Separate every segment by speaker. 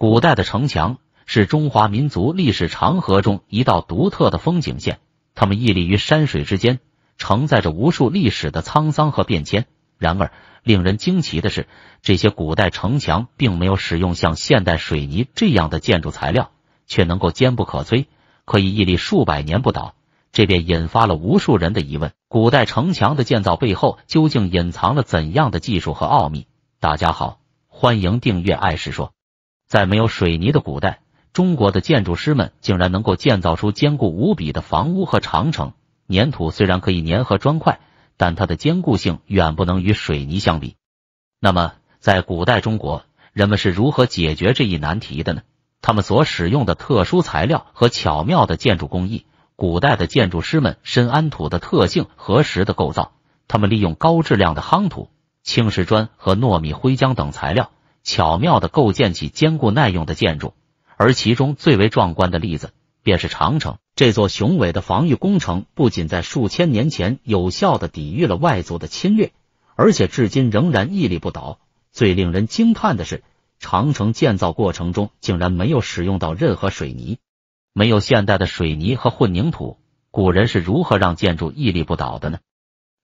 Speaker 1: 古代的城墙是中华民族历史长河中一道独特的风景线，它们屹立于山水之间，承载着无数历史的沧桑和变迁。然而，令人惊奇的是，这些古代城墙并没有使用像现代水泥这样的建筑材料，却能够坚不可摧，可以屹立数百年不倒。这便引发了无数人的疑问：古代城墙的建造背后究竟隐藏了怎样的技术和奥秘？大家好，欢迎订阅《爱史说》。在没有水泥的古代，中国的建筑师们竟然能够建造出坚固无比的房屋和长城。粘土虽然可以粘合砖块，但它的坚固性远不能与水泥相比。那么，在古代中国，人们是如何解决这一难题的呢？他们所使用的特殊材料和巧妙的建筑工艺。古代的建筑师们深谙土的特性和石的构造，他们利用高质量的夯土、青石砖和糯米灰浆等材料。巧妙的构建起坚固耐用的建筑，而其中最为壮观的例子便是长城。这座雄伟的防御工程不仅在数千年前有效的抵御了外族的侵略，而且至今仍然屹立不倒。最令人惊叹的是，长城建造过程中竟然没有使用到任何水泥。没有现代的水泥和混凝土，古人是如何让建筑屹立不倒的呢？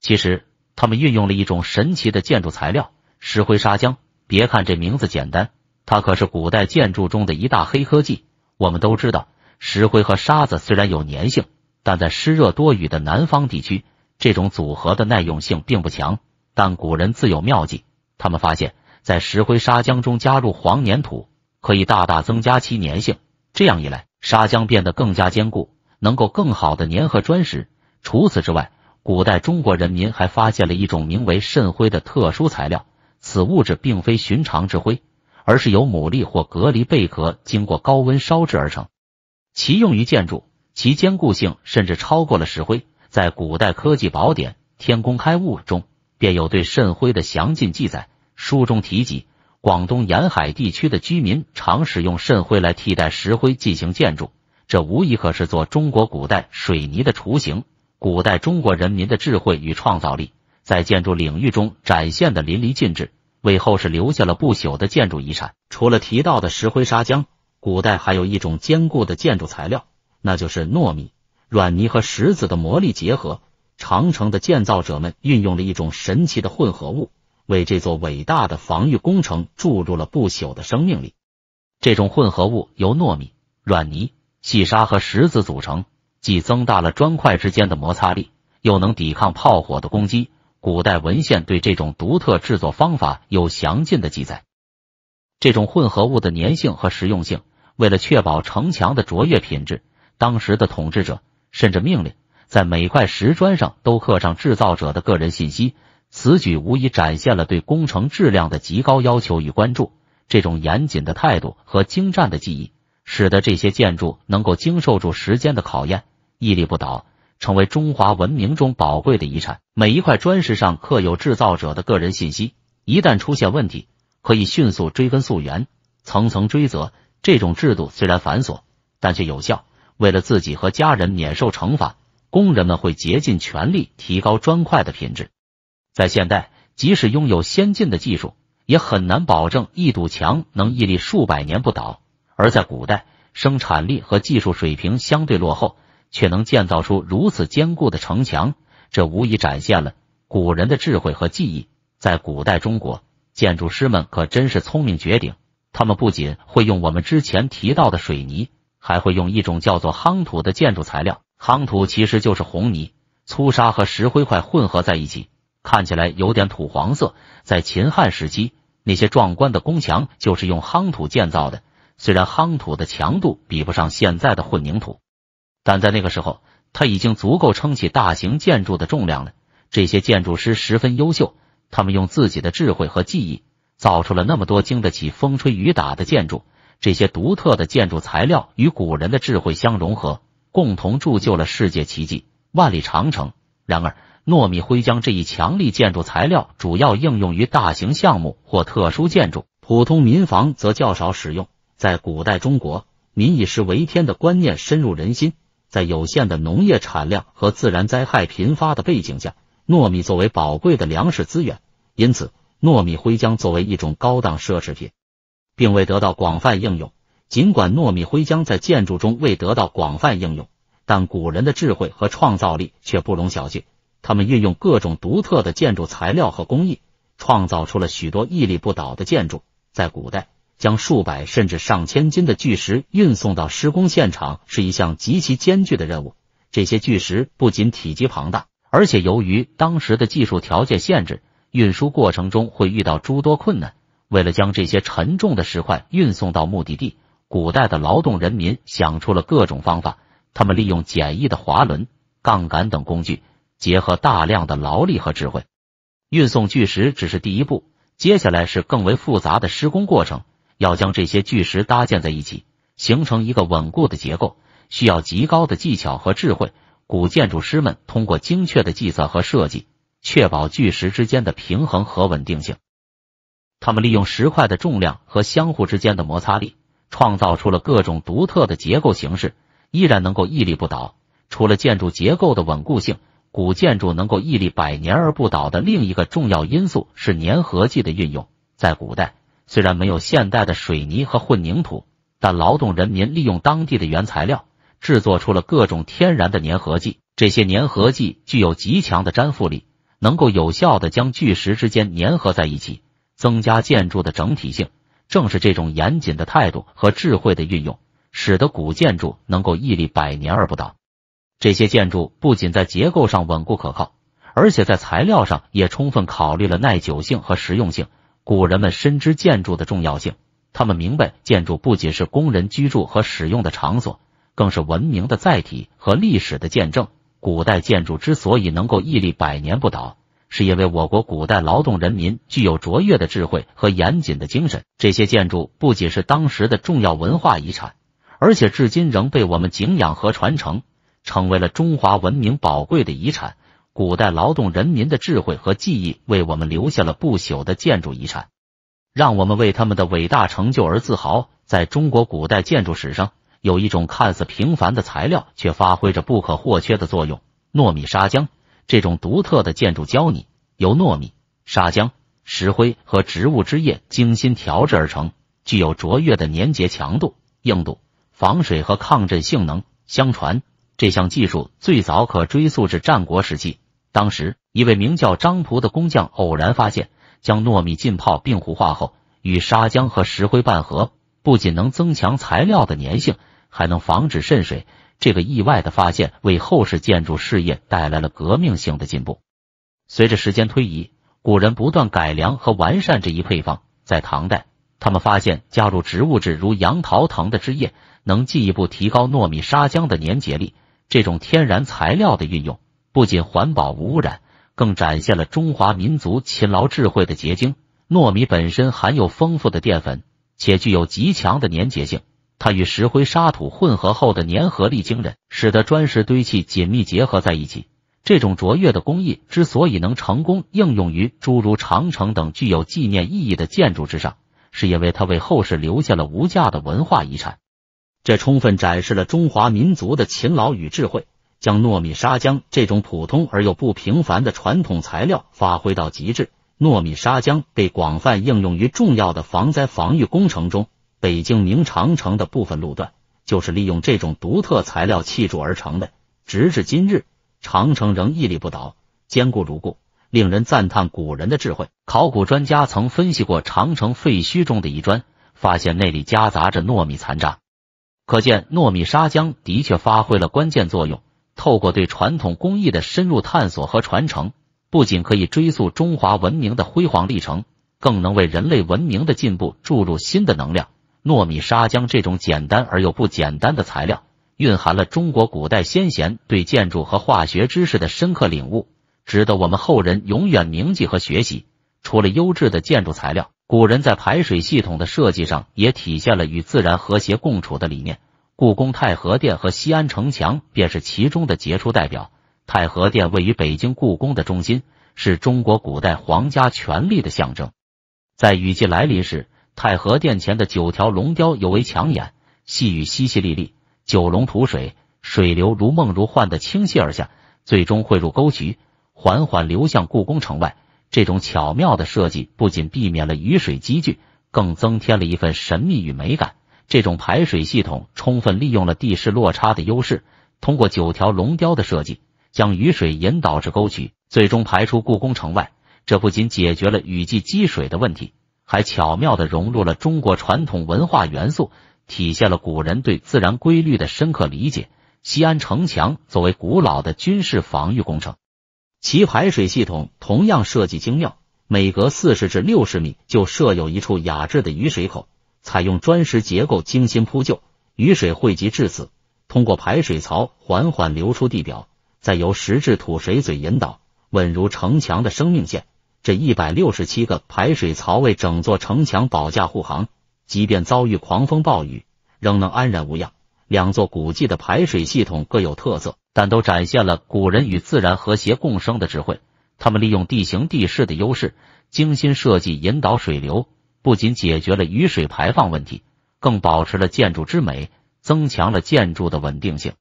Speaker 1: 其实，他们运用了一种神奇的建筑材料——石灰砂浆。别看这名字简单，它可是古代建筑中的一大黑科技。我们都知道，石灰和沙子虽然有粘性，但在湿热多雨的南方地区，这种组合的耐用性并不强。但古人自有妙计，他们发现，在石灰砂浆中加入黄黏土，可以大大增加其粘性。这样一来，砂浆变得更加坚固，能够更好的粘合砖石。除此之外，古代中国人民还发现了一种名为渗灰的特殊材料。此物质并非寻常之灰，而是由牡蛎或蛤蜊贝壳经过高温烧制而成。其用于建筑，其坚固性甚至超过了石灰。在古代科技宝典《天工开物》中，便有对蜃灰的详尽记载。书中提及，广东沿海地区的居民常使用蜃灰来替代石灰进行建筑，这无疑可是做中国古代水泥的雏形。古代中国人民的智慧与创造力。在建筑领域中展现的淋漓尽致，为后世留下了不朽的建筑遗产。除了提到的石灰砂浆，古代还有一种坚固的建筑材料，那就是糯米软泥和石子的魔力结合。长城的建造者们运用了一种神奇的混合物，为这座伟大的防御工程注入了不朽的生命力。这种混合物由糯米软泥、细沙和石子组成，既增大了砖块之间的摩擦力，又能抵抗炮火的攻击。古代文献对这种独特制作方法有详尽的记载。这种混合物的粘性和实用性，为了确保城墙的卓越品质，当时的统治者甚至命令在每块石砖上都刻上制造者的个人信息。此举无疑展现了对工程质量的极高要求与关注。这种严谨的态度和精湛的技艺，使得这些建筑能够经受住时间的考验，屹立不倒。成为中华文明中宝贵的遗产。每一块砖石上刻有制造者的个人信息，一旦出现问题，可以迅速追根溯源，层层追责。这种制度虽然繁琐，但却有效。为了自己和家人免受惩罚，工人们会竭尽全力提高砖块的品质。在现代，即使拥有先进的技术，也很难保证一堵墙能屹立数百年不倒；而在古代，生产力和技术水平相对落后。却能建造出如此坚固的城墙，这无疑展现了古人的智慧和技艺。在古代中国，建筑师们可真是聪明绝顶。他们不仅会用我们之前提到的水泥，还会用一种叫做夯土的建筑材料。夯土其实就是红泥、粗沙和石灰块混合在一起，看起来有点土黄色。在秦汉时期，那些壮观的宫墙就是用夯土建造的。虽然夯土的强度比不上现在的混凝土。但在那个时候，他已经足够撑起大型建筑的重量了。这些建筑师十分优秀，他们用自己的智慧和技艺，造出了那么多经得起风吹雨打的建筑。这些独特的建筑材料与古人的智慧相融合，共同铸就了世界奇迹——万里长城。然而，糯米灰浆这一强力建筑材料主要应用于大型项目或特殊建筑，普通民房则较少使用。在古代中国，“民以食为天”的观念深入人心。在有限的农业产量和自然灾害频发的背景下，糯米作为宝贵的粮食资源，因此糯米灰浆作为一种高档奢侈品，并未得到广泛应用。尽管糯米灰浆在建筑中未得到广泛应用，但古人的智慧和创造力却不容小觑。他们运用各种独特的建筑材料和工艺，创造出了许多屹立不倒的建筑。在古代。将数百甚至上千斤的巨石运送到施工现场是一项极其艰巨的任务。这些巨石不仅体积庞大，而且由于当时的技术条件限制，运输过程中会遇到诸多困难。为了将这些沉重的石块运送到目的地，古代的劳动人民想出了各种方法。他们利用简易的滑轮、杠杆等工具，结合大量的劳力和智慧，运送巨石只是第一步，接下来是更为复杂的施工过程。要将这些巨石搭建在一起，形成一个稳固的结构，需要极高的技巧和智慧。古建筑师们通过精确的计算和设计，确保巨石之间的平衡和稳定性。他们利用石块的重量和相互之间的摩擦力，创造出了各种独特的结构形式，依然能够屹立不倒。除了建筑结构的稳固性，古建筑能够屹立百年而不倒的另一个重要因素是粘合剂的运用。在古代。虽然没有现代的水泥和混凝土，但劳动人民利用当地的原材料，制作出了各种天然的粘合剂。这些粘合剂具有极强的粘附力，能够有效的将巨石之间粘合在一起，增加建筑的整体性。正是这种严谨的态度和智慧的运用，使得古建筑能够屹立百年而不倒。这些建筑不仅在结构上稳固可靠，而且在材料上也充分考虑了耐久性和实用性。古人们深知建筑的重要性，他们明白建筑不仅是工人居住和使用的场所，更是文明的载体和历史的见证。古代建筑之所以能够屹立百年不倒，是因为我国古代劳动人民具有卓越的智慧和严谨的精神。这些建筑不仅是当时的重要文化遗产，而且至今仍被我们敬仰和传承，成为了中华文明宝贵的遗产。古代劳动人民的智慧和技艺为我们留下了不朽的建筑遗产，让我们为他们的伟大成就而自豪。在中国古代建筑史上，有一种看似平凡的材料却发挥着不可或缺的作用——糯米砂浆。这种独特的建筑胶泥由糯米、砂浆、石灰和植物汁液精心调制而成，具有卓越的粘结强度、硬度、防水和抗震性能。相传，这项技术最早可追溯至战国时期。当时，一位名叫张仆的工匠偶然发现，将糯米浸泡并糊化后，与砂浆和石灰拌合，不仅能增强材料的粘性，还能防止渗水。这个意外的发现为后世建筑事业带来了革命性的进步。随着时间推移，古人不断改良和完善这一配方。在唐代，他们发现加入植物质如杨桃藤的枝叶，能进一步提高糯米砂浆的粘结力。这种天然材料的运用。不仅环保无污染，更展现了中华民族勤劳智慧的结晶。糯米本身含有丰富的淀粉，且具有极强的粘结性。它与石灰沙土混合后的粘合力惊人，使得砖石堆砌紧密结合在一起。这种卓越的工艺之所以能成功应用于诸如长城等具有纪念意义的建筑之上，是因为它为后世留下了无价的文化遗产。这充分展示了中华民族的勤劳与智慧。将糯米砂浆这种普通而又不平凡的传统材料发挥到极致。糯米砂浆被广泛应用于重要的防灾防御工程中，北京明长城的部分路段就是利用这种独特材料砌筑而成的。直至今日，长城仍屹立不倒，坚固如故，令人赞叹古人的智慧。考古专家曾分析过长城废墟中的遗砖，发现那里夹杂着糯米残渣，可见糯米砂浆的确发挥了关键作用。透过对传统工艺的深入探索和传承，不仅可以追溯中华文明的辉煌历程，更能为人类文明的进步注入新的能量。糯米砂浆这种简单而又不简单的材料，蕴含了中国古代先贤对建筑和化学知识的深刻领悟，值得我们后人永远铭记和学习。除了优质的建筑材料，古人在排水系统的设计上也体现了与自然和谐共处的理念。故宫太和殿和西安城墙便是其中的杰出代表。太和殿位于北京故宫的中心，是中国古代皇家权力的象征。在雨季来临时，太和殿前的九条龙雕尤为抢眼。细雨淅淅沥沥，九龙吐水，水流如梦如幻的倾泻而下，最终汇入沟渠，缓缓流向故宫城外。这种巧妙的设计不仅避免了雨水积聚，更增添了一份神秘与美感。这种排水系统充分利用了地势落差的优势，通过九条龙雕的设计，将雨水引导至沟渠，最终排出故宫城外。这不仅解决了雨季积水的问题，还巧妙地融入了中国传统文化元素，体现了古人对自然规律的深刻理解。西安城墙作为古老的军事防御工程，其排水系统同样设计精妙，每隔四十至六十米就设有一处雅致的雨水口。采用砖石结构，精心铺就，雨水汇集至此，通过排水槽缓缓流出地表，再由石质土水嘴引导，稳如城墙的生命线。这一百六十七个排水槽为整座城墙保驾护航，即便遭遇狂风暴雨，仍能安然无恙。两座古迹的排水系统各有特色，但都展现了古人与自然和谐共生的智慧。他们利用地形地势的优势，精心设计引导水流。不仅解决了雨水排放问题，更保持了建筑之美，增强了建筑的稳定性。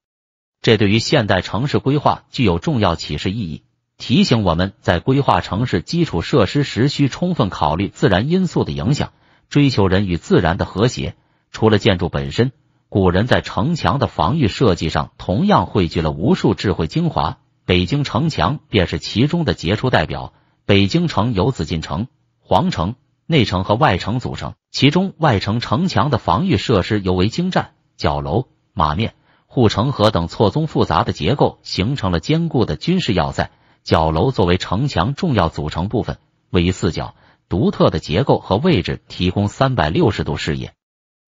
Speaker 1: 这对于现代城市规划具有重要启示意义，提醒我们在规划城市基础设施时需充分考虑自然因素的影响，追求人与自然的和谐。除了建筑本身，古人在城墙的防御设计上同样汇聚了无数智慧精华，北京城墙便是其中的杰出代表。北京城有紫禁城、皇城。内城和外城组成，其中外城城墙的防御设施尤为精湛，角楼、马面、护城河等错综复杂的结构形成了坚固的军事要塞。角楼作为城墙重要组成部分，位于四角，独特的结构和位置提供三百六十度视野，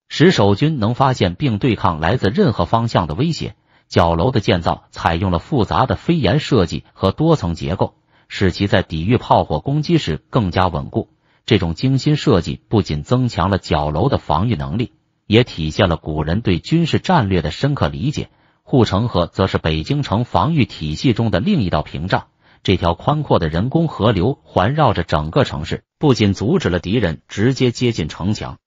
Speaker 1: 使守军能发现并对抗来自任何方向的威胁。角楼的建造采用了复杂的飞檐设计和多层结构，使其在抵御炮火攻击时更加稳固。这种精心设计不仅增强了角楼的防御能力，也体现了古人对军事战略的深刻理解。护城河则是北京城防御体系中的另一道屏障。这条宽阔的人工河流环绕着整个城市，不仅阻止了敌人直接接近城墙，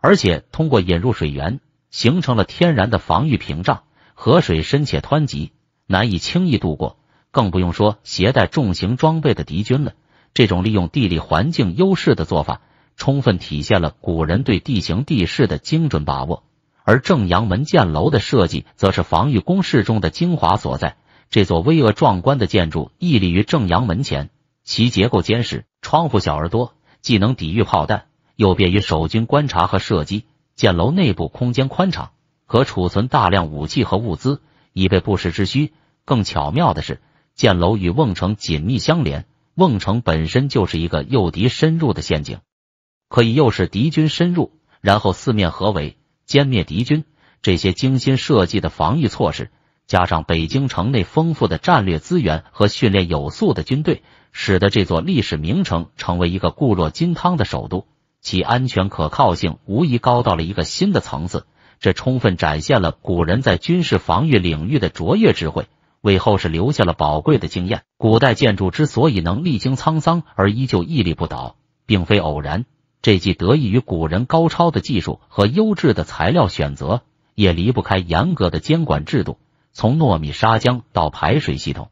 Speaker 1: 而且通过引入水源，形成了天然的防御屏障。河水深且湍急，难以轻易渡过，更不用说携带重型装备的敌军了。这种利用地理环境优势的做法，充分体现了古人对地形地势的精准把握。而正阳门箭楼的设计，则是防御工事中的精华所在。这座巍峨壮观的建筑屹立于正阳门前，其结构坚实，窗户小而多，既能抵御炮弹，又便于守军观察和射击。箭楼内部空间宽敞，可储存大量武器和物资，以备不时之需。更巧妙的是，箭楼与瓮城紧密相连。瓮城本身就是一个诱敌深入的陷阱，可以诱使敌军深入，然后四面合围，歼灭敌军。这些精心设计的防御措施，加上北京城内丰富的战略资源和训练有素的军队，使得这座历史名城成为一个固若金汤的首都，其安全可靠性无疑高到了一个新的层次。这充分展现了古人在军事防御领域的卓越智慧。为后世留下了宝贵的经验。古代建筑之所以能历经沧桑而依旧屹立不倒，并非偶然。这既得益于古人高超的技术和优质的材料选择，也离不开严格的监管制度。从糯米砂浆到排水系统，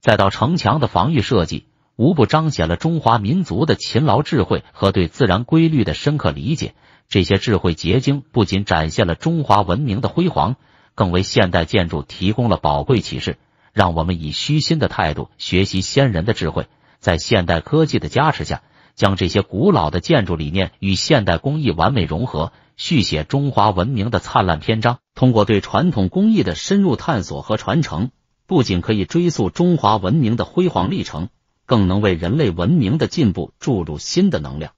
Speaker 1: 再到城墙的防御设计，无不彰显了中华民族的勤劳智慧和对自然规律的深刻理解。这些智慧结晶不仅展现了中华文明的辉煌。更为现代建筑提供了宝贵启示，让我们以虚心的态度学习先人的智慧，在现代科技的加持下，将这些古老的建筑理念与现代工艺完美融合，续写中华文明的灿烂篇章。通过对传统工艺的深入探索和传承，不仅可以追溯中华文明的辉煌历程，更能为人类文明的进步注入新的能量。